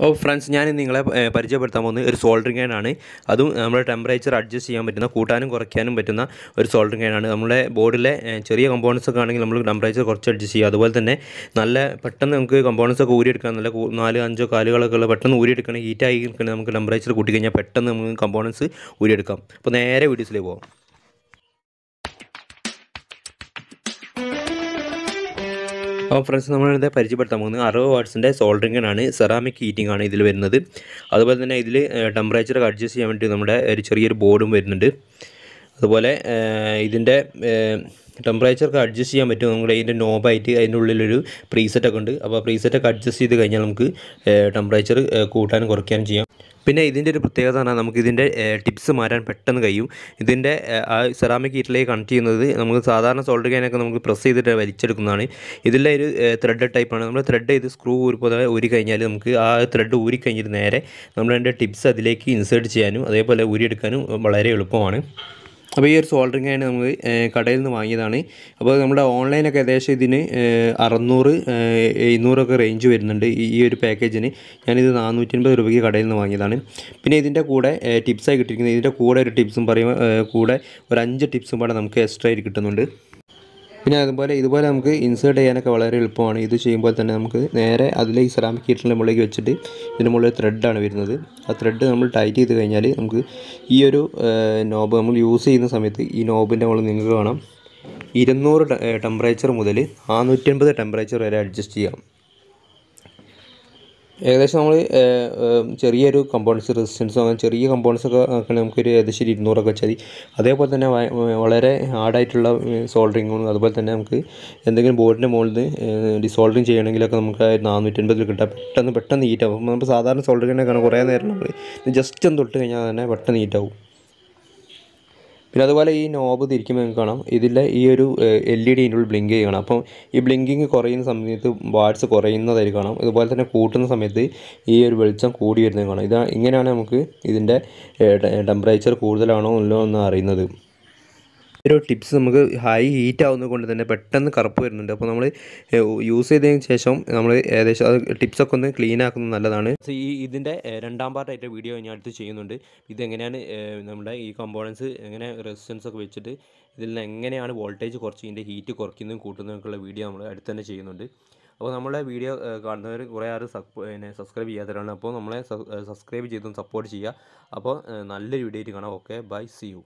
ഓ friends ഞാൻ നിങ്ങളെ പരിചയപ്പെടുത്താൻ പോകുന്നത് ഒരു സോൾഡറിംഗ് ആണ് അതും നമ്മുടെ ടെമ്പറേച്ചർ അഡ്ജസ്റ്റ് ചെയ്യാൻ പറ്റുന്ന കൂട്ടാനും കുറയ്ക്കാനും പറ്റുന്ന ഒരു സോൾഡറിംഗ് ആണ് നമ്മുടെ ബോർഡിലെ ചെറിയ കമ്പോണൻസ് ഒക്കെ ആണെങ്കിൽ നമ്മൾ ടെമ്പറേച്ചർ കുറച്ച് അഡ്ജസ്റ്റ് ചെയ്യുക അതുപോലെ തന്നെ നല്ല പെട്ടെന്ന് നമുക്ക് കമ്പോണൻസ് ഒക്കെ ഊരിയെടുക്കാൻ നല്ല നാല് അഞ്ചോ കാലുകളൊക്കെ ഉള്ള പെട്ടെന്ന് ഊരിയെടുക്കണം ഹീറ്റായി നിൽക്കണമെങ്കിൽ നമുക്ക് ടെമ്പറേച്ചർ കൂട്ടിക്കഴിഞ്ഞാൽ കഴിഞ്ഞാൽ പെട്ടെന്ന് നമുക്ക് കമ്പോണൻസ് ഊരിയെടുക്കാം അപ്പോൾ നേരെ വീഡിയോസിലേക്ക് പോകാം അപ്പോൾ ഫ്രണ്ട്സ് നമ്മളിത് പരിചയപ്പെടുത്താൻ പോകുന്നത് അറുപത് വാട്ട്സിൻ്റെ സോൾഡറിങ്ങനാണ് സെറാമിക് ഹീറ്റിംഗ് ആണ് ഇതിൽ വരുന്നത് അതുപോലെ തന്നെ ഇതിൽ ടെമ്പറേച്ചർ അഡ്ജസ്റ്റ് ചെയ്യാൻ വേണ്ടി നമ്മുടെ ഒരു ചെറിയൊരു ബോർഡും വരുന്നുണ്ട് അതുപോലെ ഇതിൻ്റെ ടെമ്പറേച്ചർക്ക് അഡ്ജസ്റ്റ് ചെയ്യാൻ പറ്റും നമുക്ക് അതിൻ്റെ നോബായിട്ട് അതിൻ്റെ ഉള്ളിലൊരു പ്രീസെറ്റൊക്കെ ഉണ്ട് അപ്പോൾ പ്രീസെറ്റൊക്കെ അഡ്ജസ്റ്റ് ചെയ്ത് കഴിഞ്ഞാൽ നമുക്ക് ടെമ്പറേച്ചർ കൂട്ടാനും കുറയ്ക്കാനും ചെയ്യാം പിന്നെ ഇതിൻ്റെ ഒരു പ്രത്യേകത എന്ന് പറഞ്ഞാൽ നമുക്ക് ടിപ്സ് മാറ്റാൻ പെട്ടെന്ന് കഴിയും ഇതിൻ്റെ ആ സെറാമിക് ഹീറ്റിലേക്ക് കണക്ട് ചെയ്യുന്നത് നമുക്ക് സാധാരണ സോൾഡ് ക്യാനൊക്കെ നമുക്ക് പ്രസ് ചെയ്തിട്ട് വലിച്ചെടുക്കുന്നതാണ് ഇതിലെ ഒരു ത്രെഡ് ടൈപ്പാണ് നമ്മൾ ത്രെഡ് ചെയ്ത് സ്ക്രൂ ഊരിപ്പോലെ ഊരി കഴിഞ്ഞാൽ നമുക്ക് ആ ത്രെഡ് ഊരി കഴിഞ്ഞിട്ട് നേരെ നമ്മൾ ടിപ്സ് അതിലേക്ക് ഇൻസേർട്ട് ചെയ്യാനും അതേപോലെ ഊരിയെടുക്കാനും വളരെ എളുപ്പമാണ് അപ്പോൾ ഈ ഒരു സോൾഡറിങ് ആണ് നമ്മൾ കടയിൽ നിന്ന് വാങ്ങിയതാണ് അപ്പോൾ നമ്മുടെ ഓൺലൈനൊക്കെ ഏകദേശം ഇതിന് അറുന്നൂറ് എഴുന്നൂറൊക്കെ റേഞ്ച് വരുന്നുണ്ട് ഈ ഒരു പാക്കേജിന് ഞാനിത് നാനൂറ്റി അൻപത് രൂപയ്ക്ക് കടയിൽ നിന്ന് വാങ്ങിയതാണ് പിന്നെ ഇതിൻ്റെ കൂടെ ടിപ്സായി കിട്ടിയിരിക്കുന്നത് ഇതിൻ്റെ കൂടെ ഒരു ടിപ്സും പറയുമ്പോൾ കൂടെ ഒരു അഞ്ച് ടിപ്സും പാടെ നമുക്ക് എക്സ്ട്രാ ആയിട്ട് കിട്ടുന്നുണ്ട് പിന്നെ അതുപോലെ ഇതുപോലെ നമുക്ക് ഇൻസേർട്ട് ചെയ്യാനൊക്കെ വളരെ എളുപ്പമാണ് ഇത് ചെയ്യുമ്പോൾ തന്നെ നമുക്ക് നേരെ അതിലെ ഈ സെറാമിക് കീറ്റിൻ്റെ മുകളിലേക്ക് വെച്ചിട്ട് ഇതിൻ്റെ മുകളിൽ ത്രെഡാണ് വരുന്നത് ആ ത്രെഡ് നമ്മൾ ടൈറ്റ് ചെയ്ത് കഴിഞ്ഞാൽ നമുക്ക് ഈ ഒരു നോബ് നമ്മൾ യൂസ് ചെയ്യുന്ന സമയത്ത് ഈ നോബിൻ്റെ മുകളിൽ നിങ്ങൾക്ക് കാണാം ഇരുന്നൂറ് ടെമ്പറേച്ചർ മുതൽ നാനൂറ്റൻപത് ടെമ്പറേച്ചർ വരെ അഡ്ജസ്റ്റ് ചെയ്യാം ഏകദേശം നമ്മൾ ചെറിയൊരു കമ്പോണൻസ് റെസിസ്റ്റൻസ് അങ്ങനെ ചെറിയ കമ്പോണൻസ് ഒക്കെ ആക്കുകയാണെങ്കിൽ നമുക്കൊരു ഏകദേശം ഒരു ഇരുന്നൂറൊക്കെ വെച്ചാൽ മതി അതേപോലെ തന്നെ വളരെ ഹാർഡായിട്ടുള്ള സോൾഡറിങ്ങും അതുപോലെ തന്നെ നമുക്ക് എന്തെങ്കിലും ബോർഡിൻ്റെ മുകളിൽ ഡിസോൾഡറിങ് ചെയ്യണമെങ്കിലൊക്കെ നമുക്ക് നാനൂറ്റൻപതിൽ കിട്ടാം പെട്ടെന്ന് പെട്ടെന്ന് ഹീറ്റാവും അപ്പോൾ നമുക്ക് സാധാരണ സോൾഡറിങ്ങിനൊക്കെ കുറേ നേരം നമ്മൾ ജസ്റ്റ് ഒന്ന് തൊട്ട് കഴിഞ്ഞാൽ തന്നെ പെട്ടെന്ന് ഹീറ്റാവും പിന്നെ അതുപോലെ ഈ നോബ് തിരിക്കുമ്പോൾ നിങ്ങൾക്ക് കാണാം ഇതിലെ ഈ ഒരു എൽ ഇ ഡി ഇതിനുള്ളിൽ ബ്ലിങ്ക് ചെയ്യണം അപ്പം ഈ ബ്ലിങ്കിങ് കുറയുന്ന സമയത്ത് വാട്സ് കുറയുന്നതായി കാണാം അതുപോലെ തന്നെ കൂട്ടുന്ന സമയത്ത് ഈ ഒരു വെളിച്ചം കൂടി വരുന്നത് കാണാം ഇതാ ഇങ്ങനെയാണ് നമുക്ക് ഇതിൻ്റെ ടെമ്പറേച്ചർ കൂടുതലാണോ ഇല്ലോ എന്ന് അറിയുന്നത് ഒരു ടിപ്സ് നമുക്ക് ഹൈ ഹീറ്റ് ആവുന്നത് കൊണ്ട് തന്നെ പെട്ടെന്ന് കറുപ്പ് വരുന്നുണ്ട് അപ്പോൾ നമ്മൾ യൂസ് ചെയ്തതിന് ശേഷം നമ്മൾ ഏകദേശം അത് ടിപ്സൊക്കെ ഒന്ന് ക്ലീൻ ആക്കുന്നത് നല്ലതാണ് ഈ ഇതിൻ്റെ രണ്ടാം പാർട്ടായിട്ട് വീഡിയോ ഞാൻ അടുത്ത് ചെയ്യുന്നുണ്ട് ഇതെങ്ങനെയാണ് നമ്മുടെ ഈ കമ്പോണൻസ് എങ്ങനെ റെസിസ്റ്റൻസ് ഒക്കെ വെച്ചിട്ട് ഇതിൽ എങ്ങനെയാണ് വോൾട്ടേജ് കുറച്ച് ഇതിൻ്റെ ഹീറ്റ് കുറയ്ക്കുന്നതും കൂട്ടുന്നതൊക്കെയുള്ള വീഡിയോ നമ്മൾ അടുത്ത് തന്നെ ചെയ്യുന്നുണ്ട് അപ്പോൾ നമ്മളെ വീഡിയോ കാണുന്നവർ കുറേ ആരും പിന്നെ സബ്സ്ക്രൈബ് ചെയ്യാത്തവരാണ് അപ്പോൾ നമ്മളെ സബ്സ്ക്രൈബ് ചെയ്തും സപ്പോർട്ട് ചെയ്യുക അപ്പോൾ നല്ലൊരു വീഡിയോ ആയിട്ട് കാണാം ഓക്കെ ബൈ സി യു